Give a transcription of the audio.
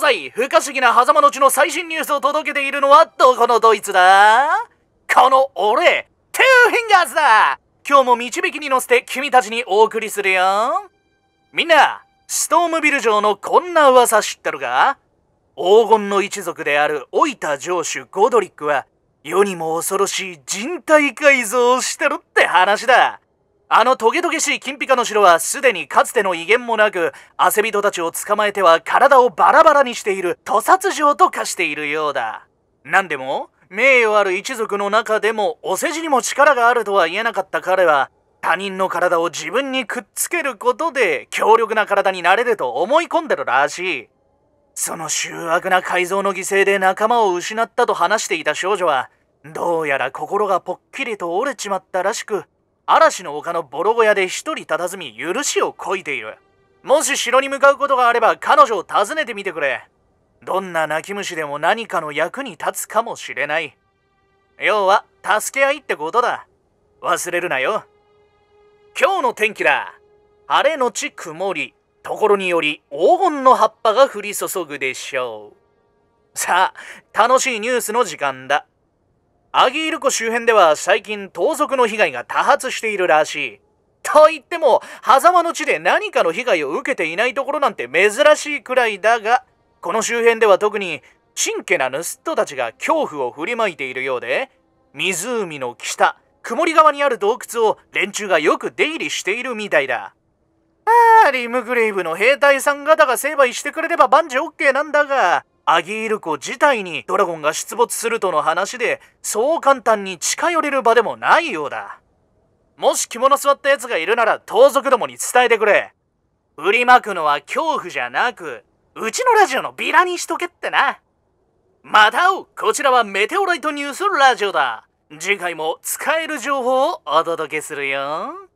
東不可思議な狭間の地の最新ニュースを届けているのはどこのドイツだこの俺トゥーフィンガーズだ今日も導きに乗せて君たちにお送りするよみんなストームビル城のこんな噂知ってるか黄金の一族である老いた城主ゴドリックは世にも恐ろしい人体改造をしてるって話だあのトゲトゲしい金ピカの城はすでにかつての威厳もなく、汗人たちを捕まえては体をバラバラにしている屠殺城と化しているようだ。何でも、名誉ある一族の中でもお世辞にも力があるとは言えなかった彼は、他人の体を自分にくっつけることで強力な体になれると思い込んでるらしい。その醜悪な改造の犠牲で仲間を失ったと話していた少女は、どうやら心がぽっきりと折れちまったらしく、嵐の丘のボロ小屋で一人佇み許しをこいているもし城に向かうことがあれば彼女を訪ねてみてくれどんな泣き虫でも何かの役に立つかもしれない要は助け合いってことだ忘れるなよ今日の天気だ晴れのち曇りところにより黄金の葉っぱが降り注ぐでしょうさあ楽しいニュースの時間だアギール湖周辺では最近盗賊の被害が多発しているらしい。と言っても、狭間の地で何かの被害を受けていないところなんて珍しいくらいだが、この周辺では特に、神経な盗人たちが恐怖を振りまいているようで、湖の北、曇り側にある洞窟を連中がよく出入りしているみたいだ。ああ、リムグレイブの兵隊さん方が成敗してくれれば万事オッケーなんだが、アギール湖自体にドラゴンが出没するとの話でそう簡単に近寄れる場でもないようだもし着物座った奴がいるなら盗賊どもに伝えてくれ売りまくのは恐怖じゃなくうちのラジオのビラにしとけってなまたおこちらはメテオライトニュースラジオだ次回も使える情報をお届けするよ